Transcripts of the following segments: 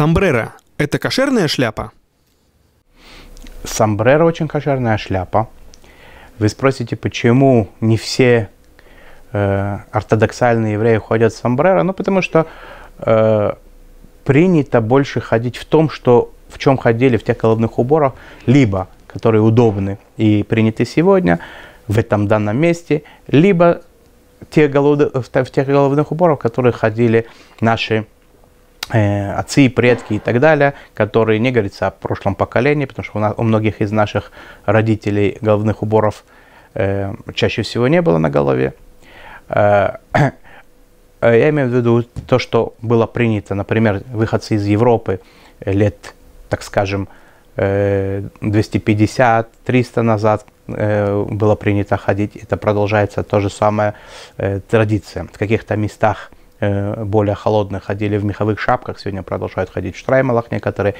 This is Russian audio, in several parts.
Самбрера – это кошерная шляпа? Самбрера очень кошерная шляпа. Вы спросите, почему не все э, ортодоксальные евреи ходят в самбрера? Ну, потому что э, принято больше ходить в том, что в чем ходили в тех головных уборах, либо которые удобны и приняты сегодня в этом данном месте, либо те голод... в тех головных уборах, в которые ходили наши Э, отцы и предки и так далее, которые не говорится о прошлом поколении, потому что у, нас, у многих из наших родителей головных уборов э, чаще всего не было на голове. Э, э я имею в виду то, что было принято, например, выходцы из Европы лет, так скажем, 250-300 э, назад было принято ходить. Это продолжается то же самое традиция. В каких-то местах Э, более холодные ходили в меховых шапках, сегодня продолжают ходить в штраймалах некоторые,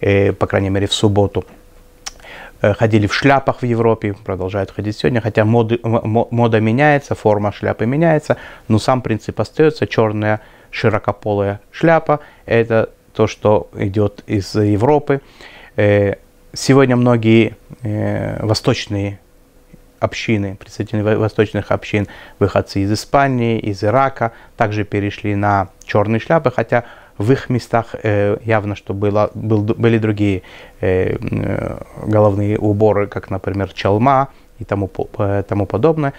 э, по крайней мере в субботу. Э, ходили в шляпах в Европе, продолжают ходить сегодня, хотя моды, мода меняется, форма шляпы меняется, но сам принцип остается, черная широкополая шляпа, это то, что идет из Европы. Сегодня многие восточные общины, представители восточных общин, выходцы из Испании, из Ирака, также перешли на черные шляпы, хотя в их местах э, явно, что было, был, были другие э, головные уборы, как, например, чалма и тому, э, тому подобное.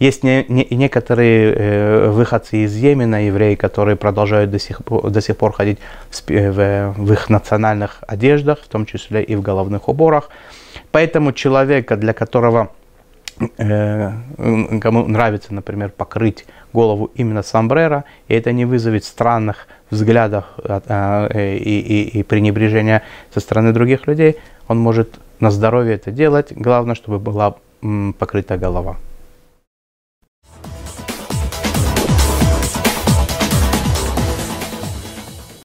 Есть не, не, некоторые э, выходцы из Йемена, евреи, которые продолжают до сих, до сих пор ходить в, э, в, в их национальных одеждах, в том числе и в головных уборах. Поэтому человека, для которого Э, кому нравится, например, покрыть голову именно сомбреро, и это не вызовет странных взглядов а, а, э, и, и, и пренебрежения со стороны других людей, он может на здоровье это делать, главное, чтобы была покрыта голова.